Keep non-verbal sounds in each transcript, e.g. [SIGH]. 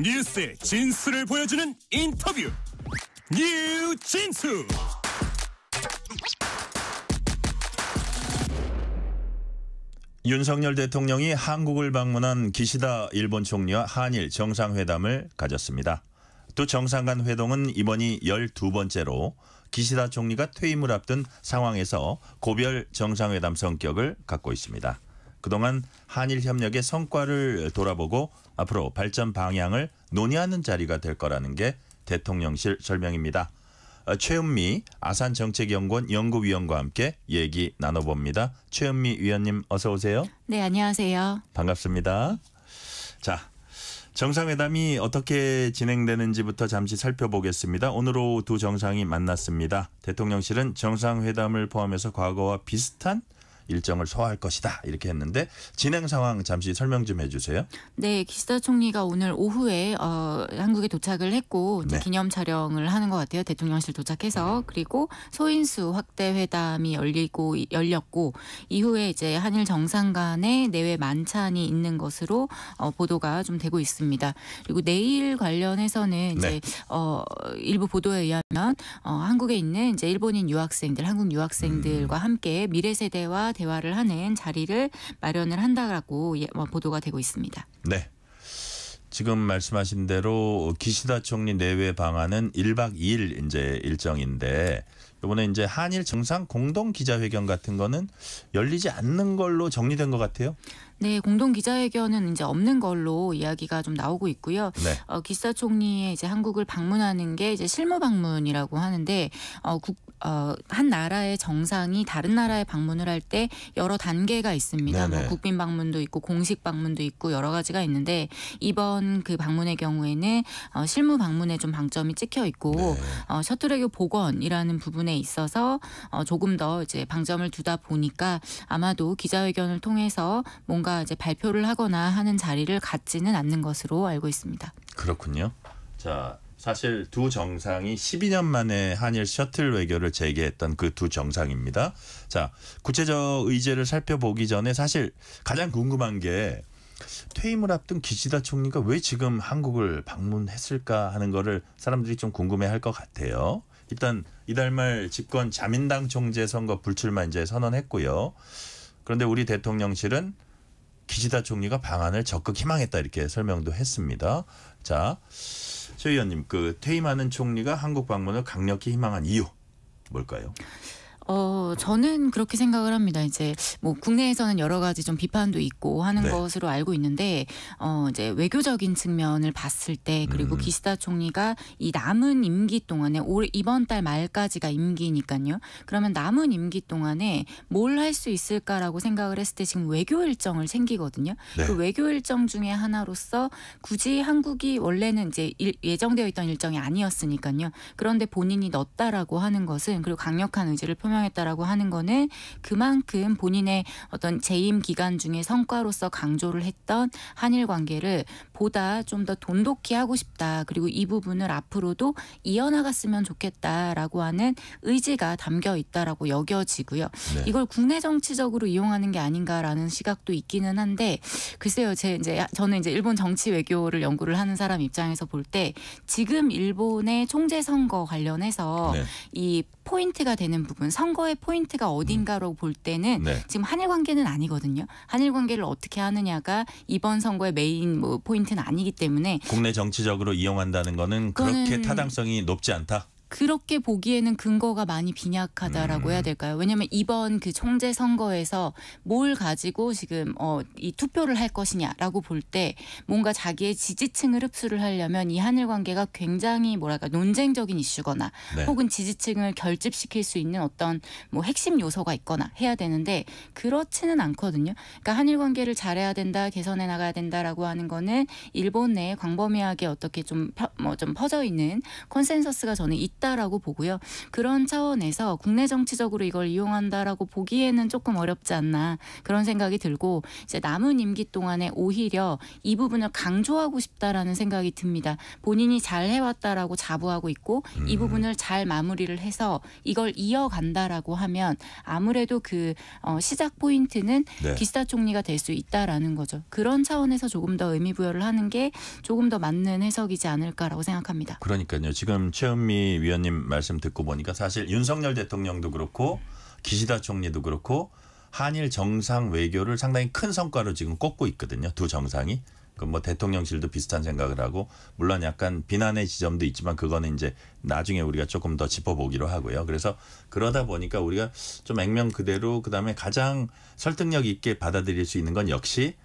뉴스의 진수를 보여주는 인터뷰 뉴 진수 윤석열 대통령이 한국을 방문한 기시다 일본 총리와 한일 정상회담을 가졌습니다. 또 정상 간 회동은 이번이 12번째로 기시다 총리가 퇴임을 앞둔 상황에서 고별 정상회담 성격을 갖고 있습니다. 그동안 한일 협력의 성과를 돌아보고 앞으로 발전 방향을 논의하는 자리가 될 거라는 게 대통령실 설명입니다. 어, 최은미 아산 정책연구원 연구위원과 함께 얘기 나눠봅니다. 최은미 위원님 어서 오세요. 네 안녕하세요. 반갑습니다. 자 정상회담이 어떻게 진행되는지부터 잠시 살펴보겠습니다. 오늘 오후 두 정상이 만났습니다. 대통령실은 정상회담을 포함해서 과거와 비슷한 일정을 소화할 것이다 이렇게 했는데 진행 상황 잠시 설명 좀 해주세요. 네, 기시다 총리가 오늘 오후에 어, 한국에 도착을 했고 네. 기념 촬영을 하는 것 같아요. 대통령실 도착해서 음. 그리고 소인수 확대 회담이 열리고 열렸고 이후에 이제 한일 정상 간의 내외 만찬이 있는 것으로 어, 보도가 좀 되고 있습니다. 그리고 내일 관련해서는 네. 이제 네. 어, 일부 보도에 의하면 어, 한국에 있는 이제 일본인 유학생들, 한국 유학생들과 음. 함께 미래 세대와 대화를 하는 자리를 마련을 한다라고 예, 뭐 보도가 되고 있습니다. 네. 지금 말씀하신 대로 기시다 총리 내외 방안은 1박 2일 이제 일정인데 이번에 이제 한일 정상 공동 기자회견 같은 거는 열리지 않는 걸로 정리된 것 같아요. 네, 공동 기자회견은 이제 없는 걸로 이야기가 좀 나오고 있고요. 네. 어, 기사 총리의 이제 한국을 방문하는 게 이제 실무 방문이라고 하는데 어, 국, 어, 한 나라의 정상이 다른 나라에 방문을 할 때 여러 단계가 있습니다. 뭐 국빈 방문도 있고 공식 방문도 있고 여러 가지가 있는데 이번 그 방문의 경우에는 어, 실무 방문에 좀 방점이 찍혀 있고 네. 어, 셔틀외교 복원이라는 부분에 있어서 어, 조금 더 이제 방점을 두다 보니까 아마도 기자회견을 통해서 뭔가 뭔가 이제 발표를 하거나 하는 자리를 갖지는 않는 것으로 알고 있습니다. 그렇군요. 자, 사실 두 정상이 12년 만에 한일 셔틀 외교를 재개했던 그 두 정상입니다. 자, 구체적 의제를 살펴보기 전에 사실 가장 궁금한 게 퇴임을 앞둔 기시다 총리가 왜 지금 한국을 방문했을까 하는 거를 사람들이 좀 궁금해할 것 같아요. 일단 이달 말 집권 자민당 총재 선거 불출마 이제 선언했고요. 그런데 우리 대통령실은 기시다 총리가 방안을 적극 희망했다 이렇게 설명도 했습니다. 자, 최 의원님 그 퇴임하는 총리가 한국 방문을 강력히 희망한 이유 뭘까요? 저는 그렇게 생각을 합니다. 이제 뭐 국내에서는 여러 가지 좀 비판도 있고 하는 네. 것으로 알고 있는데 어 이제 외교적인 측면을 봤을 때 그리고 음. 기시다 총리가 이 남은 임기 동안에 올 이번 달 말까지가 임기니까요. 그러면 남은 임기 동안에 뭘 할 수 있을까라고 생각을 했을 때 지금 외교 일정을 챙기거든요. 네. 그 외교 일정 중에 하나로서 굳이 한국이 원래는 이제 일, 예정되어 있던 일정이 아니었으니까요. 그런데 본인이 넣었다라고 하는 것은 그리고 강력한 의지를 표명했다라고 하는 거는 그만큼 본인의 어떤 재임 기간 중에 성과로서 강조를 했던 한일 관계를 보다 좀 더 돈독히 하고 싶다. 그리고 이 부분을 앞으로도 이어나갔으면 좋겠다라고 하는 의지가 담겨 있다라고 여겨지고요. 네. 이걸 국내 정치적으로 이용하는 게 아닌가라는 시각도 있기는 한데 글쎄요. 제 이제 아, 저는 이제 일본 정치 외교를 연구를 하는 사람 입장에서 볼 때 지금 일본의 총재 선거 관련해서 네. 이 포인트가 되는 부분, 선거의 포인트가 어딘가로 볼 때는 네. 지금 한일 관계는 아니거든요. 한일 관계를 어떻게 하느냐가 이번 선거의 메인 뭐 포인트는 아니기 때문에 국내 정치적으로 이용한다는 거는 그렇게 타당성이 높지 않다. 그렇게 보기에는 근거가 많이 빈약하다라고 음. 해야 될까요? 왜냐하면 이번 그 총재 선거에서 뭘 가지고 지금 어, 이 투표를 할 것이냐라고 볼 때 뭔가 자기의 지지층을 흡수를 하려면 이 한일 관계가 굉장히 뭐랄까 논쟁적인 이슈거나 네. 혹은 지지층을 결집시킬 수 있는 어떤 뭐 핵심 요소가 있거나 해야 되는데 그렇지는 않거든요. 그러니까 한일 관계를 잘해야 된다, 개선해 나가야 된다라고 하는 거는 일본 내에 광범위하게 어떻게 좀 뭐좀 뭐좀 퍼져 있는 컨센서스가 저는 있다라고 보고요. 그런 차원에서 국내 정치적으로 이걸 이용한다라고 보기에는 조금 어렵지 않나 그런 생각이 들고 이제 남은 임기 동안에 오히려 이 부분을 강조하고 싶다라는 생각이 듭니다. 본인이 잘 해왔다라고 자부하고 있고 음. 이 부분을 잘 마무리를 해서 이걸 이어간다라고 하면 아무래도 그 어, 시작 포인트는 네. 기스타 총리가 될 수 있다라는 거죠. 그런 차원에서 조금 더 의미 부여를 하는 게 조금 더 맞는 해석이지 않을까라고 생각합니다. 그러니까요. 지금 최현미 위원님 말씀 듣고 보니까 사실 윤석열 대통령도 그렇고 기시다 총리도 그렇고 한일 정상 외교를 상당히 큰 성과로 지금 꼽고 있거든요. 두 정상이. 그 뭐 대통령실도 비슷한 생각을 하고 물론 약간 비난의 지점도 있지만 그거는 이제 나중에 우리가 조금 더 짚어보기로 하고요. 그래서 그러다 보니까 우리가 좀 액면 그대로 그다음에 가장 설득력 있게 받아들일 수 있는 건 역시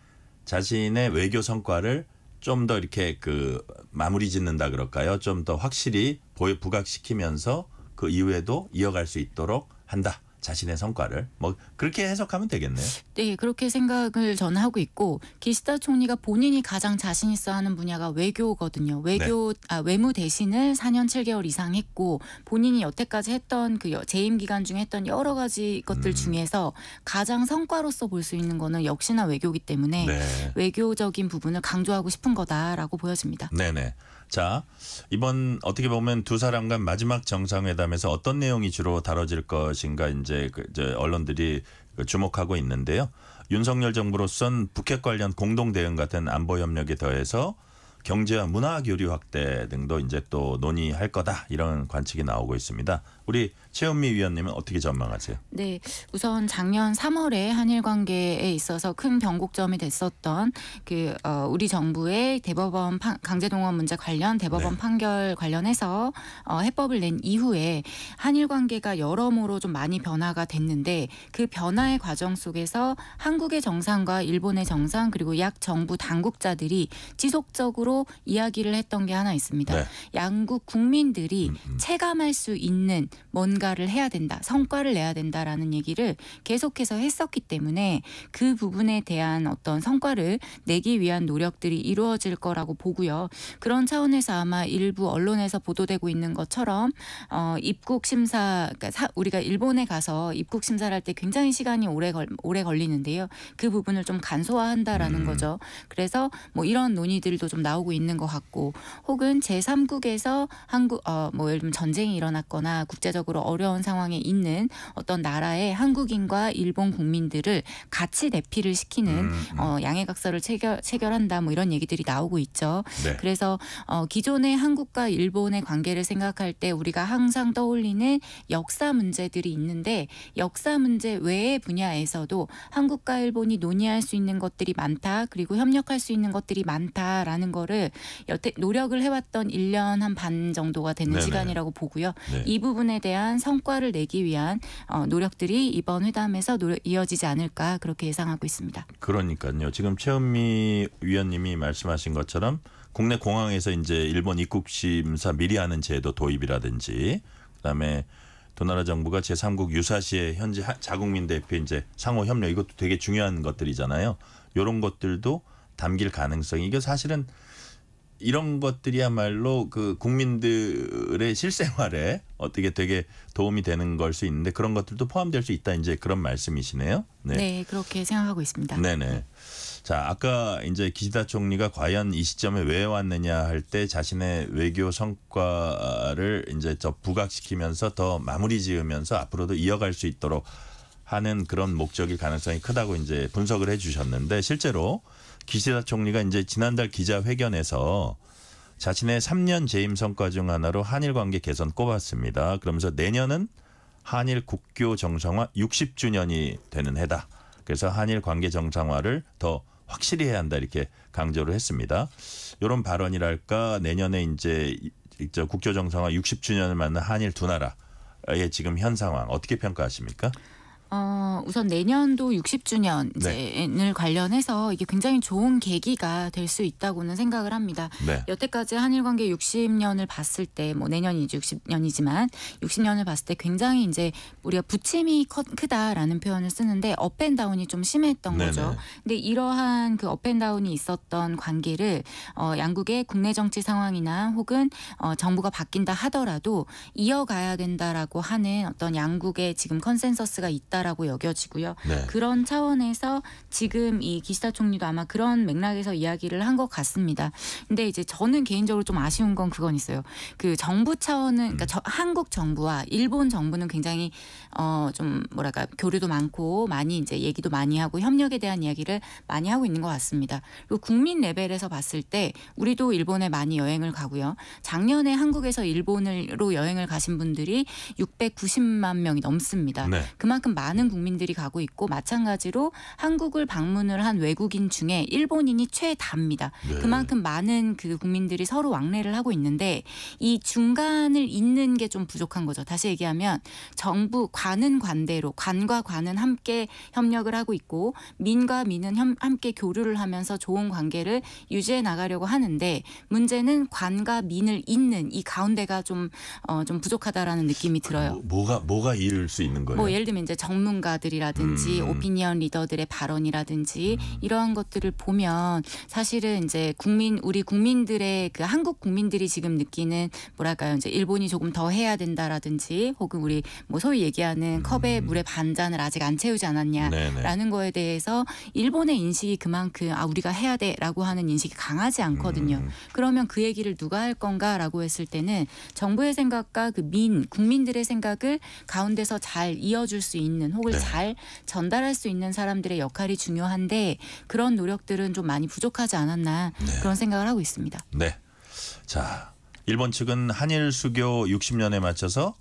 자신의 외교 성과를 좀 더 이렇게 그 마무리 짓는다 그럴까요? 좀 더 확실히 거의 부각시키면서 그 이후에도 이어갈 수 있도록 한다. 자신의 성과를 뭐 그렇게 해석하면 되겠네요. 네, 그렇게 생각을 전 하고 있고 기시다 총리가 본인이 가장 자신 있어 하는 분야가 외교거든요. 외교 네. 아, 외무 대신을 4년 7개월 이상 했고 본인이 여태까지 했던 그 재임 기간 중에 했던 여러 가지 것들 음. 중에서 가장 성과로서 볼 수 있는 거는 역시나 외교기 때문에 네. 외교적인 부분을 강조하고 싶은 거다라고 보여집니다. 네, 네. 자, 이번 어떻게 보면 두 사람 간 마지막 정상회담에서 어떤 내용이 주로 다뤄질 것인가 이제 그 이제 언론들이 그 주목하고 있는데요. 윤석열 정부로선 북핵 관련 공동 대응 같은 안보 협력에 더해서 경제와 문화 교류 확대 등도 이제 또 논의할 거다 이런 관측이 나오고 있습니다. 우리 최현미 위원님은 어떻게 전망하세요? 네, 우선 작년 3월에 한일 관계에 있어서 큰 변곡점이 됐었던 그 어, 우리 정부의 대법원 파, 강제동원 문제 관련 대법원 네. 판결 관련해서 어, 해법을 낸 이후에 한일 관계가 여러모로 좀 많이 변화가 됐는데 그 변화의 과정 속에서 한국의 정상과 일본의 정상 그리고 약 정부 당국자들이 지속적으로 이야기를 했던 게 하나 있습니다. 네. 양국 국민들이 음, 음. 체감할 수 있는 뭔가 뭔가를 해야 된다, 성과를 내야 된다라는 얘기를 계속해서 했었기 때문에 그 부분에 대한 어떤 성과를 내기 위한 노력들이 이루어질 거라고 보고요. 그런 차원에서 아마 일부 언론에서 보도되고 있는 것처럼 어, 입국 심사, 그러니까 사, 우리가 일본에 가서 입국 심사를 할 때 굉장히 시간이 오래 걸 오래 걸리는데요. 그 부분을 좀 간소화한다라는 음. 거죠. 그래서 뭐 이런 논의들도 좀 나오고 있는 것 같고, 혹은 제3국에서 한국 어, 뭐 예를 들면 전쟁이 일어났거나 국제적으로 어려운 상황에 있는 어떤 나라의 한국인과 일본 국민들을 같이 대피를 시키는 음, 음, 어, 양해각서를 체결, 체결한다 뭐 이런 얘기들이 나오고 있죠. 네. 그래서 어, 기존의 한국과 일본의 관계를 생각할 때 우리가 항상 떠올리는 역사 문제들이 있는데 역사 문제 외의 분야에서도 한국과 일본이 논의할 수 있는 것들이 많다. 그리고 협력할 수 있는 것들이 많다라는 거를 여태 노력을 해왔던 1년 한 반 정도가 되는 네네. 시간이라고 보고요. 네. 이 부분에 대한 성과를 내기 위한 어, 노력들이 이번 회담에서 이어지지 않을까 그렇게 예상하고 있습니다. 그러니까요. 지금 최은미 위원님이 말씀하신 것처럼 국내 공항에서 이제 일본 입국 심사 미리 하는 제도 도입이라든지 그다음에 도나라 정부가 제3국 유사시에 현지 자국민 대표 이제 상호 협력 이것도 되게 중요한 것들이잖아요. 이런 것들도 담길 가능성이 이게 사실은 이런 것들이야말로 그 국민들의 실생활에 어떻게 되게 도움이 되는 걸 수 있는데 그런 것들도 포함될 수 있다 이제 그런 말씀이시네요. 네, 네 그렇게 생각하고 있습니다. 네네. 자, 아까 이제 기시다 총리가 과연 이 시점에 왜 왔느냐 할 때 자신의 외교 성과를 이제 저 부각시키면서 더 마무리 지으면서 앞으로도 이어갈 수 있도록 하는 그런 목적일 가능성이 크다고 이제 분석을 해 주셨는데 실제로 기시다 총리가 이제 지난달 기자회견에서 자신의 3년 재임 성과 중 하나로 한일 관계 개선 꼽았습니다. 그러면서 내년은 한일 국교 정상화 60주년이 되는 해다. 그래서 한일 관계 정상화를 더 확실히 해야 한다 이렇게 강조를 했습니다. 이런 발언이랄까 내년에 이제 국교 정상화 60주년을 맞는 한일 두 나라의 지금 현 상황 어떻게 평가하십니까? 어, 우선 내년도 60주년 을 네. 관련해서 이게 굉장히 좋은 계기가 될 수 있다고는 생각을 합니다. 네. 여태까지 한일 관계 60년을 봤을 때 뭐 내년이 60년이지만 60년을 봤을 때 굉장히 이제 우리가 부침이 커, 크다라는 표현을 쓰는데 업앤다운이 좀 심했던 네네. 거죠. 근데 이러한 그 업앤다운이 있었던 관계를 어, 양국의 국내 정치 상황이나 혹은 어, 정부가 바뀐다 하더라도 이어가야 된다라고 하는 어떤 양국의 지금 컨센서스가 있다. 있다라고 여겨지고요. 네. 그런 차원에서 지금 이 기시다 총리도 아마 그런 맥락에서 이야기를 한 것 같습니다. 근데 이제 저는 개인적으로 좀 아쉬운 건 그건 있어요. 그 정부 차원은 그러니까 음. 저, 한국 정부와 일본 정부는 굉장히 어 좀 뭐랄까 교류도 많고 많이 이제 얘기도 많이 하고 협력에 대한 이야기를 많이 하고 있는 것 같습니다. 그리고 국민 레벨에서 봤을 때 우리도 일본에 많이 여행을 가고요. 작년에 한국에서 일본으로 여행을 가신 분들이 690만 명이 넘습니다. 네. 그만큼 많은 많은 국민들이 가고 있고 마찬가지로 한국을 방문을 한 외국인 중에 일본인이 최다입니다. 네. 그만큼 많은 그 국민들이 서로 왕래를 하고 있는데 이 중간을 잇는 게 좀 부족한 거죠. 다시 얘기하면 정부 관은 관대로 관과 관은 함께 협력을 하고 있고 민과 민은 협, 함께 교류를 하면서 좋은 관계를 유지해 나가려고 하는데 문제는 관과 민을 잇는 이 가운데가 좀 어, 좀 부족하다라는 느낌이 들어요. 뭐, 가 뭐가, 뭐가 이을 수 있는 거예요? 뭐 예를 들면 이제 정 전문가들이라든지 음. 오피니언 리더들의 발언이라든지 음. 이러한 것들을 보면 사실은 이제 국민 우리 국민들의 그 한국 국민들이 지금 느끼는 뭐랄까요 이제 일본이 조금 더 해야 된다라든지 혹은 우리 뭐 소위 얘기하는 음. 컵에 물의 반잔을 아직 안 채우지 않았냐라는 네네. 거에 대해서 일본의 인식이 그만큼 아 우리가 해야 돼라고 하는 인식이 강하지 않거든요. 음. 그러면 그 얘기를 누가 할 건가라고 했을 때는 정부의 생각과 그 민 국민들의 생각을 가운데서 잘 이어줄 수 있는 있는 혹은 네. 잘 전달할 수 있는 사람들의 역할이 중요한데 그런 노력들은 좀 많이 부족하지 않았나 네. 그런 생각을 하고 있습니다. 네. 자, 일본 측은 한일 수교 60년에 맞춰서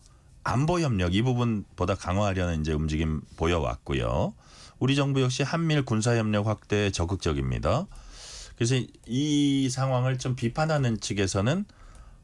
안보 협력 이 부분보다 강화하려는 이제 움직임 보여왔고요. 우리 정부 역시 한밀 군사 협력 확대에 적극적입니다. 그래서 이 상황을 좀 비판하는 측에서는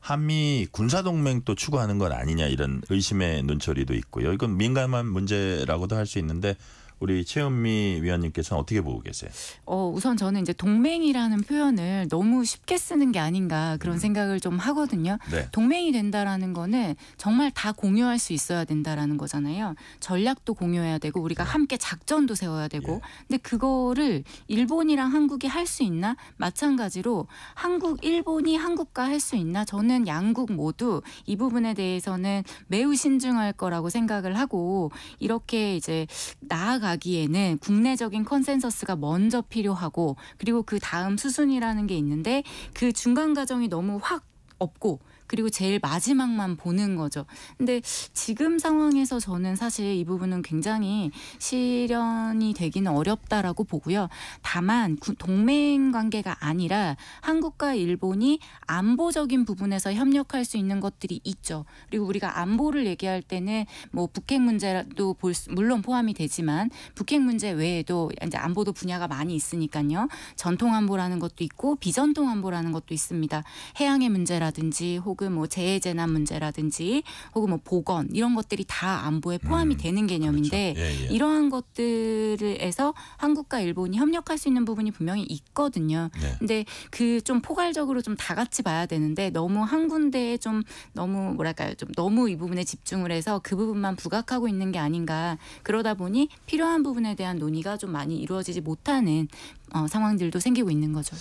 한미 군사동맹도 추구하는 건 아니냐 이런 의심의 눈초리도 있고요. 이건 민감한 문제라고도 할 수 있는데 우리 최은미 위원님께서는 어떻게 보고 계세요? 어, 우선 저는 이제 동맹이라는 표현을 너무 쉽게 쓰는 게 아닌가 그런 음. 생각을 좀 하거든요. 네. 동맹이 된다라는 거는 정말 다 공유할 수 있어야 된다라는 거잖아요. 전략도 공유해야 되고 우리가 네. 함께 작전도 세워야 되고. 예. 근데 그거를 일본이랑 한국이 할 수 있나? 마찬가지로 한국, 일본이 한국과 할 수 있나? 저는 양국 모두 이 부분에 대해서는 매우 신중할 거라고 생각을 하고 이렇게 이제 나아가 가기에는 국내적인 컨센서스가 먼저 필요하고 그리고 그 다음 수순이라는 게 있는데 그 중간 과정이 너무 확 없고 그리고 제일 마지막만 보는 거죠. 근데 지금 상황에서 저는 사실 이 부분은 굉장히 실현이 되기는 어렵다라고 보고요. 다만 동맹 관계가 아니라 한국과 일본이 안보적인 부분에서 협력할 수 있는 것들이 있죠. 그리고 우리가 안보를 얘기할 때는 뭐 북핵 문제도 볼 수, 물론 포함이 되지만 북핵 문제 외에도 이제 안보도 분야가 많이 있으니까요. 전통 안보라는 것도 있고 비전통 안보라는 것도 있습니다. 해양의 문제라든지 혹은 혹은 뭐 재해 재난 문제라든지 혹은 뭐 보건 이런 것들이 다 안보에 포함이 음, 되는 그렇죠. 개념인데 그렇죠. 예, 예. 이러한 것들에서 한국과 일본이 협력할 수 있는 부분이 분명히 있거든요. 네. 근데 그 좀 포괄적으로 좀 다 같이 봐야 되는데 너무 한 군데에 좀 너무 뭐랄까요 좀 너무 이 부분에 집중을 해서 그 부분만 부각하고 있는 게 아닌가 그러다 보니 필요한 부분에 대한 논의가 좀 많이 이루어지지 못하는 어, 상황들도 생기고 있는 거죠.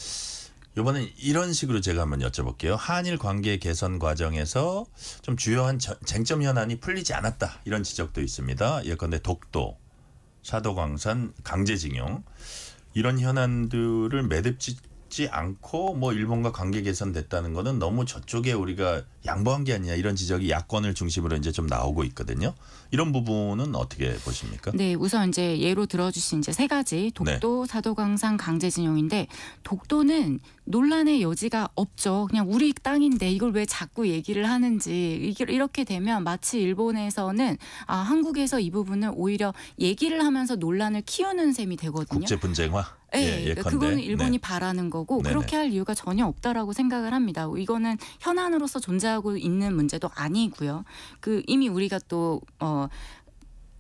이번엔 이런 식으로 제가 한번 여쭤볼게요. 한일 관계 개선 과정에서 좀 주요한 쟁점 현안이 풀리지 않았다 이런 지적도 있습니다. 예컨대 독도, 사도광산, 강제징용 이런 현안들을 매듭짓 어지 않고 뭐 일본과 관계 개선됐다는 거는 너무 저쪽에 우리가 양보한 게 아니냐 이런 지적이 야권을 중심으로 이제 좀 나오고 있거든요. 이런 부분은 어떻게 보십니까? 네, 우선 이제 예로 들어주신 이제 세 가지 네. 독도, 네. 사도강산 강제징용인데 독도는 논란의 여지가 없죠. 그냥 우리 땅인데 이걸 왜 자꾸 얘기를 하는지 이렇게 되면 마치 일본에서는 아 한국에서 이 부분을 오히려 얘기를 하면서 논란을 키우는 셈이 되거든요. 국제 분쟁화. 예, 예그는 그러니까 네. 일본이 네. 바라는 거고 네네. 그렇게 할 이유가 전혀 없다라고 생각을 합니다. 이거는 현안으로서 존재하고 있는 문제도 아니고요. 그 이미 우리가 또 어,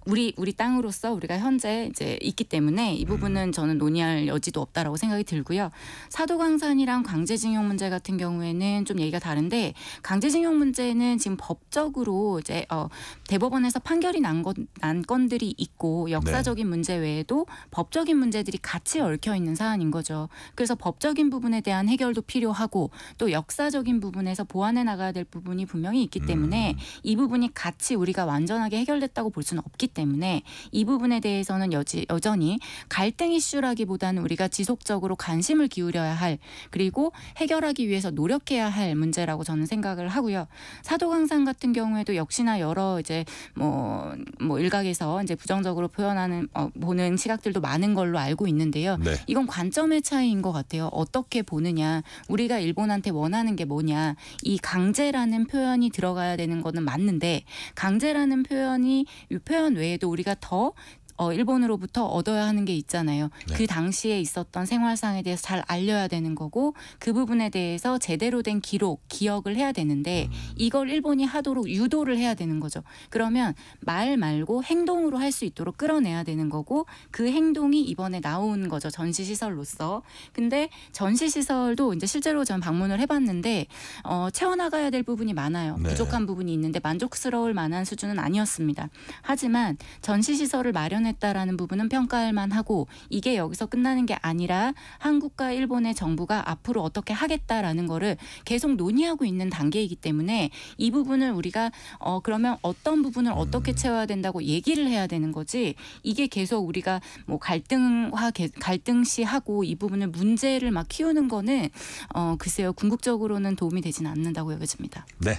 우리 우리 땅으로서 우리가 현재 이제 있기 때문에 이 부분은 음. 저는 논의할 여지도 없다라고 생각이 들고요. 사도광산이랑 강제징용 문제 같은 경우에는 좀 얘기가 다른데 강제징용 문제는 지금 법적으로 이제 어 대법원에서 판결이 난 건 난 건들이 있고 역사적인 네. 문제 외에도 법적인 문제들이 같이 얽혀 있는 사안인 거죠. 그래서 법적인 부분에 대한 해결도 필요하고 또 역사적인 부분에서 보완해 나가야 될 부분이 분명히 있기 때문에 음. 이 부분이 같이 우리가 완전하게 해결됐다고 볼 수는 없기 때문에 때문에 이 부분에 대해서는 여지, 여전히 갈등 이슈라기보다는 우리가 지속적으로 관심을 기울여야 할 그리고 해결하기 위해서 노력해야 할 문제라고 저는 생각을 하고요. 사도강산 같은 경우에도 역시나 여러 이제 뭐뭐 뭐 일각에서 이제 부정적으로 표현하는 어, 보는 시각들도 많은 걸로 알고 있는데요. 네. 이건 관점의 차이인 것 같아요. 어떻게 보느냐, 우리가 일본한테 원하는 게 뭐냐, 이 강제라는 표현이 들어가야 되는 거는 맞는데 강제라는 표현이 표현 외 외에도 우리가 더 어, 일본으로부터 얻어야 하는 게 있잖아요. 네. 그 당시에 있었던 생활상에 대해서 잘 알려야 되는 거고 그 부분에 대해서 제대로 된 기록, 기억을 해야 되는데 음. 이걸 일본이 하도록 유도를 해야 되는 거죠. 그러면 말 말고 행동으로 할 수 있도록 끌어내야 되는 거고 그 행동이 이번에 나온 거죠. 전시시설로서. 근데 전시시설도 이제 실제로 전 방문을 해봤는데 어, 채워나가야 될 부분이 많아요. 네. 부족한 부분이 있는데 만족스러울 만한 수준은 아니었습니다. 하지만 전시시설을 마련해 실현했다라는 부분은 평가할 만하고 이게 여기서 끝나는 게 아니라 한국과 일본의 정부가 앞으로 어떻게 하겠다라는 거를 계속 논의하고 있는 단계이기 때문에 이 부분을 우리가 어 그러면 어떤 부분을 어떻게 음. 채워야 된다고 얘기를 해야 되는 거지 이게 계속 우리가 뭐 갈등화 갈등시하고 이 부분을 문제를 막 키우는 거는 어 글쎄요 궁극적으로는 도움이 되지는 않는다고 여겨집니다. 네.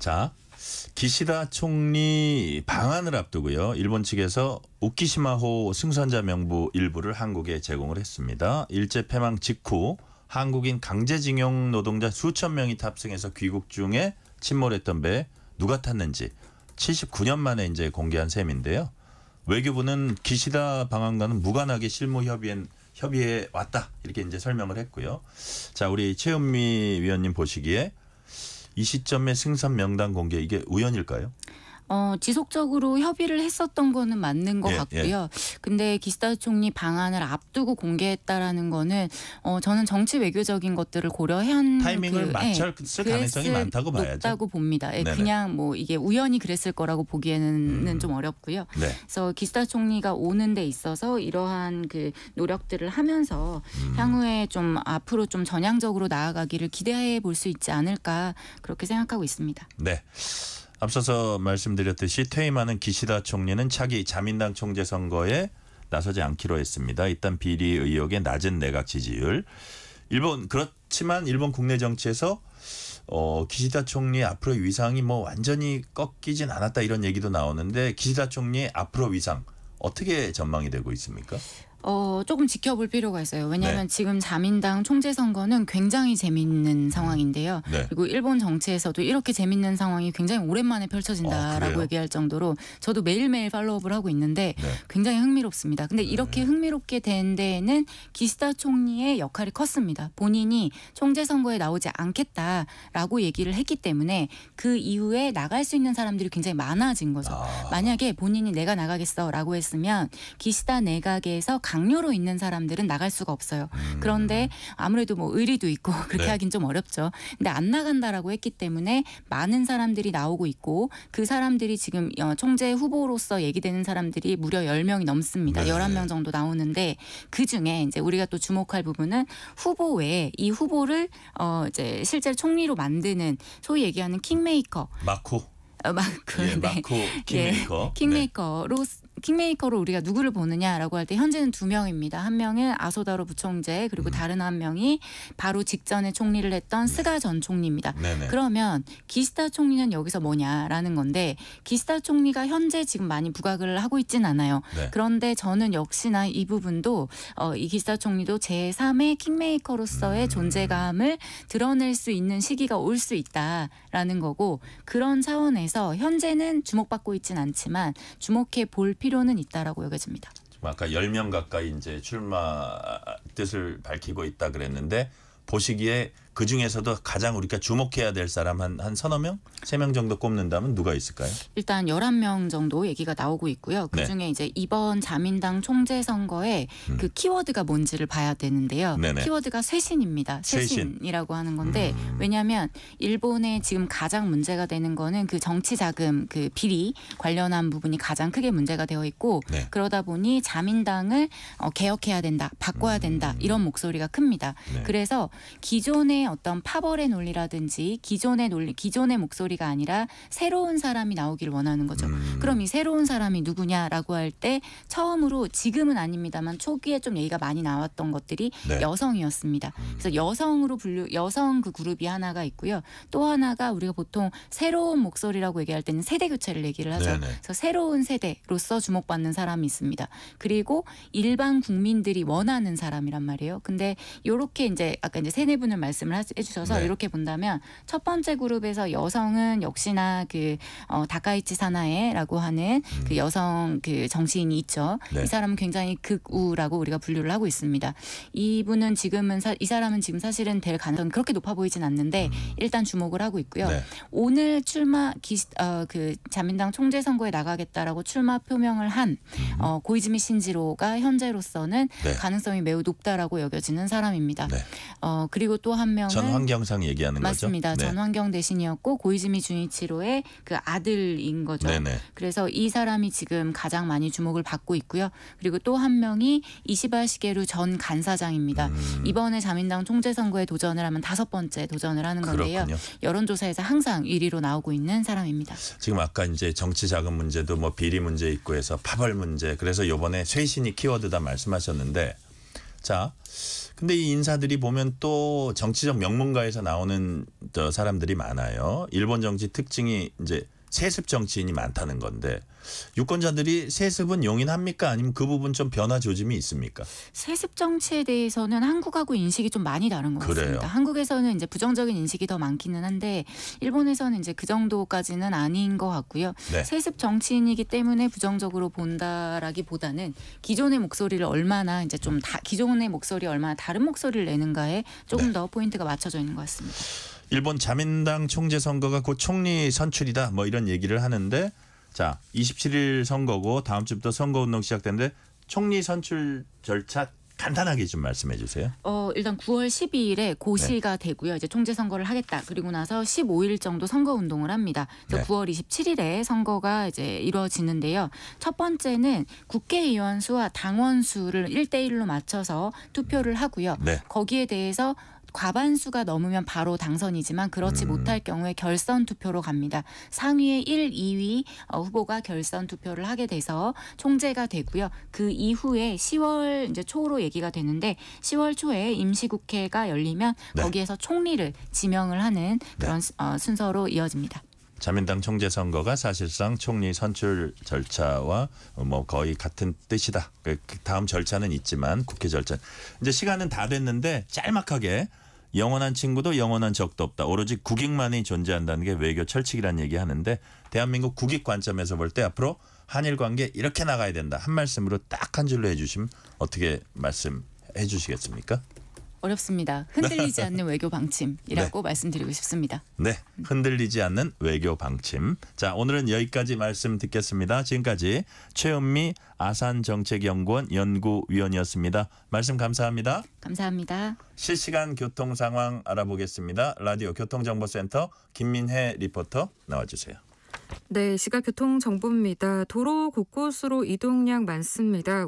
자, 기시다 총리 방한을 앞두고요. 일본 측에서 우키시마호 승선자 명부 일부를 한국에 제공을 했습니다. 일제 패망 직후 한국인 강제징용 노동자 수천 명이 탑승해서 귀국 중에 침몰했던 배 누가 탔는지 79년 만에 이제 공개한 셈인데요. 외교부는 기시다 방한과는 무관하게 실무 협의엔 협의해 왔다 이렇게 이제 설명을 했고요. 자 우리 최은미 위원님 보시기에 이 시점에 승선 명단 공개 이게 우연일까요? 어, 지속적으로 협의를 했었던 거는 맞는 것 예, 예. 같고요. 예. 근데 기스타 총리 방안을 앞두고 공개했다라는 거는 어, 저는 정치 외교적인 것들을 고려한 타이밍을 그, 예, 맞출 예, 가능성이 많다고 봐야죠. 높다고 봅니다. 예, 그냥 뭐 이게 우연히 그랬을 거라고 보기에는 음. 좀 어렵고요. 네. 그래서 기스타 총리가 오는 데 있어서 이러한 그 노력들을 하면서 음. 향후에 좀 앞으로 좀 전향적으로 나아가기를 기대해 볼 수 있지 않을까 그렇게 생각하고 있습니다. 네. 앞서서 말씀드렸듯이 퇴임하는 기시다 총리는 차기 자민당 총재 선거에 나서지 않기로 했습니다. 일단 비리 의혹의 낮은 내각 지지율. 일본 그렇지만 일본 국내 정치에서 어, 기시다 총리 앞으로의 위상이 뭐 완전히 꺾이진 않았다 이런 얘기도 나오는데 기시다 총리 앞으로 위상 어떻게 전망이 되고 있습니까? 어, 조금 지켜볼 필요가 있어요. 왜냐하면 네. 지금 자민당 총재 선거는 굉장히 재밌는 상황인데요. 음, 네. 그리고 일본 정치에서도 이렇게 재밌는 상황이 굉장히 오랜만에 펼쳐진다라고 아, 얘기할 정도로 저도 매일매일 팔로우업을 하고 있는데 네. 굉장히 흥미롭습니다. 근데 이렇게 음. 흥미롭게 된 데에는 기시다 총리의 역할이 컸습니다. 본인이 총재 선거에 나오지 않겠다라고 얘기를 했기 때문에 그 이후에 나갈 수 있는 사람들이 굉장히 많아진 거죠. 아. 만약에 본인이 내가 나가겠어라고 했으면 기시다 내각에서 강요로 있는 사람들은 나갈 수가 없어요. 음. 그런데 아무래도 뭐 의리도 있고 [LAUGHS] 그렇게 네. 하긴 좀 어렵죠. 근데 안 나간다라고 했기 때문에 많은 사람들이 나오고 있고 그 사람들이 지금 어, 총재 후보로서 얘기되는 사람들이 무려 열명이 넘습니다. 네. 열한 명 정도 나오는데 그 중에 이제 우리가 또 주목할 부분은 후보 외에 이 후보를 어 이제 실제 총리로 만드는 소위 얘기하는 킹메이커 마코 어, 마크, 예, [LAUGHS] 네. 마코 예. 킹메이커 예, 킹메이커로 네. 킹메이커로 우리가 누구를 보느냐라고 할 때 현재는 두 명입니다. 한 명은 아소다로 부총재 그리고 음. 다른 한 명이 바로 직전에 총리를 했던 네. 스가 전 총리입니다. 네네. 그러면 기시다 총리는 여기서 뭐냐라는 건데 기시다 총리가 현재 지금 많이 부각을 하고 있진 않아요. 네. 그런데 저는 역시나 이 부분도 어, 이 기시다 총리도 제3의 킹메이커로서의 음. 존재감을 드러낼 수 있는 시기가 올 수 있다라는 거고 그런 차원에서 현재는 주목받고 있진 않지만 주목해 볼 필요 필요는 있다라고 여겨집니다. 아까 10명 가까이 이제 출마 뜻을 밝히고 있다 그랬는데 보시기에 그 중에서도 가장 우리가 주목해야 될 사람 한, 한 서너 명? 세 명 정도 꼽는다면 누가 있을까요? 일단 열한 명 정도 얘기가 나오고 있고요. 그 중에 네. 이제 이번 자민당 총재 선거에 음. 그 키워드가 뭔지를 봐야 되는데요. 네네. 키워드가 쇄신입니다. 쇄신이라고 하는 건데 음. 왜냐하면 일본의 지금 가장 문제가 되는 거는 그 정치 자금 그 비리 관련한 부분이 가장 크게 문제가 되어 있고 네. 그러다 보니 자민당을 어, 개혁해야 된다, 바꿔야 된다 음. 이런 목소리가 큽니다. 네. 그래서 기존의 어떤 파벌의 논리라든지 기존의 논리, 기존의 목소리가 아니라 새로운 사람이 나오기를 원하는 거죠. 음. 그럼 이 새로운 사람이 누구냐라고 할 때 처음으로 지금은 아닙니다만 초기에 좀 얘기가 많이 나왔던 것들이 네. 여성이었습니다. 음. 그래서 여성으로 분류 여성 그 그룹이 하나가 있고요. 또 하나가 우리가 보통 새로운 목소리라고 얘기할 때는 세대 교체를 얘기를 하죠. 네네. 그래서 새로운 세대로서 주목받는 사람이 있습니다. 그리고 일반 국민들이 원하는 사람이란 말이에요. 근데 이렇게 이제 아까 이제 세네 분을 말씀 말씀을 해주셔서 네. 이렇게 본다면 첫 번째 그룹에서 여성은 역시나 그 어, 다카이치 사나에라고 하는 그 음. 그 여성 그 정치인이 있죠. 네. 이 사람은 굉장히 극우라고 우리가 분류를 하고 있습니다. 이분은 지금은 사, 이 사람은 지금 사실은 될 가능성 그렇게 높아 보이진 않는데 음. 일단 주목을 하고 있고요. 네. 오늘 출마 기, 어, 그 자민당 총재 선거에 나가겠다라고 출마 표명을 한 음. 어, 고이즈미 신지로가 현재로서는 네. 가능성이 매우 높다라고 여겨지는 사람입니다. 네. 어, 그리고 또 한 명. 명은 전환경상 얘기하는 맞습니다. 거죠. 맞습니다. 네. 전환경 대신이었고 고이즈미 준이치로의 그 아들인 거죠. 네네. 그래서 이 사람이 지금 가장 많이 주목을 받고 있고요. 그리고 또 한 명이 이시바 시게루 전 간사장입니다. 음. 이번에 자민당 총재 선거에 도전을 하면 다섯 번째 도전을 하는 건데요. 그렇군요. 여론조사에서 항상 1위로 나오고 있는 사람입니다. 지금 아까 이제 정치 자금 문제도 뭐 비리 문제 있고 해서 파벌 문제 그래서 요번에 쇄신이 키워드다 말씀하셨는데 자 근데 이 인사들이 보면 또 정치적 명문가에서 나오는 저 사람들이 많아요. 일본 정치 특징이 이제 세습 정치인이 많다는 건데 유권자들이 세습은 용인합니까? 아니면 그 부분 좀 변화 조짐이 있습니까? 세습 정치에 대해서는 한국하고 인식이 좀 많이 다른 것 그래요. 같습니다. 한국에서는 이제 부정적인 인식이 더 많기는 한데 일본에서는 이제 그 정도까지는 아닌 것 같고요. 네. 세습 정치인이기 때문에 부정적으로 본다라기보다는 기존의 목소리를 얼마나 이제 좀 다, 기존의 목소리 얼마나 다른 목소리를 내는가에 조금 네. 더 포인트가 맞춰져 있는 것 같습니다. 일본 자민당 총재 선거가 곧 총리 선출이다. 뭐 이런 얘기를 하는데 자 27일 선거고 다음 주부터 선거운동 시작되는데 총리 선출 절차 간단하게 좀 말씀해 주세요. 어, 일단 9월 12일에 고시가 네. 되고요. 이제 총재 선거를 하겠다. 그리고 나서 15일 정도 선거 운동을 합니다. 네. 9월 27일에 선거가 이제 이루어지는데요. 첫 번째는 국회의원 수와 당원 수를 1대 1로 맞춰서 투표를 하고요. 네. 거기에 대해서 과반수가 넘으면 바로 당선이지만 그렇지 음. 못할 경우에 결선 투표로 갑니다. 상위의 1, 2위 어, 후보가 결선 투표를 하게 돼서 총재가 되고요. 그 이후에 10월 이제 초로 얘기가 되는데 10월 초에 임시국회가 열리면 네. 거기에서 총리를 지명을 하는 네. 그런 네. 순서로 이어집니다. 자민당 총재 선거가 사실상 총리 선출 절차와 뭐 거의 같은 뜻이다. 그, 그 다음 절차는 있지만 국회 절차 이제 시간은 다 됐는데 짤막하게 영원한 친구도 영원한 적도 없다. 오로지 국익만이 존재한다는 게 외교 철칙이라는 얘기 하는데 대한민국 국익 관점에서 볼 때 앞으로 한일 관계 이렇게 나가야 된다. 한 말씀으로 딱 한 줄로 해 주시면 어떻게 말씀해 주시겠습니까? 어렵습니다. 흔들리지 [LAUGHS] 않는 외교 방침이라고 네. 말씀드리고 싶습니다. 네, 음. 흔들리지 않는 외교 방침. 자, 오늘은 여기까지 말씀 듣겠습니다. 지금까지 최은미 아산정책연구원 연구위원이었습니다. 말씀 감사합니다. 감사합니다. 실시간 교통 상황 알아보겠습니다. 라디오 교통정보센터 김민혜 리포터 나와주세요. 네, 시각 교통 정보입니다. 도로 곳곳으로 이동량 많습니다.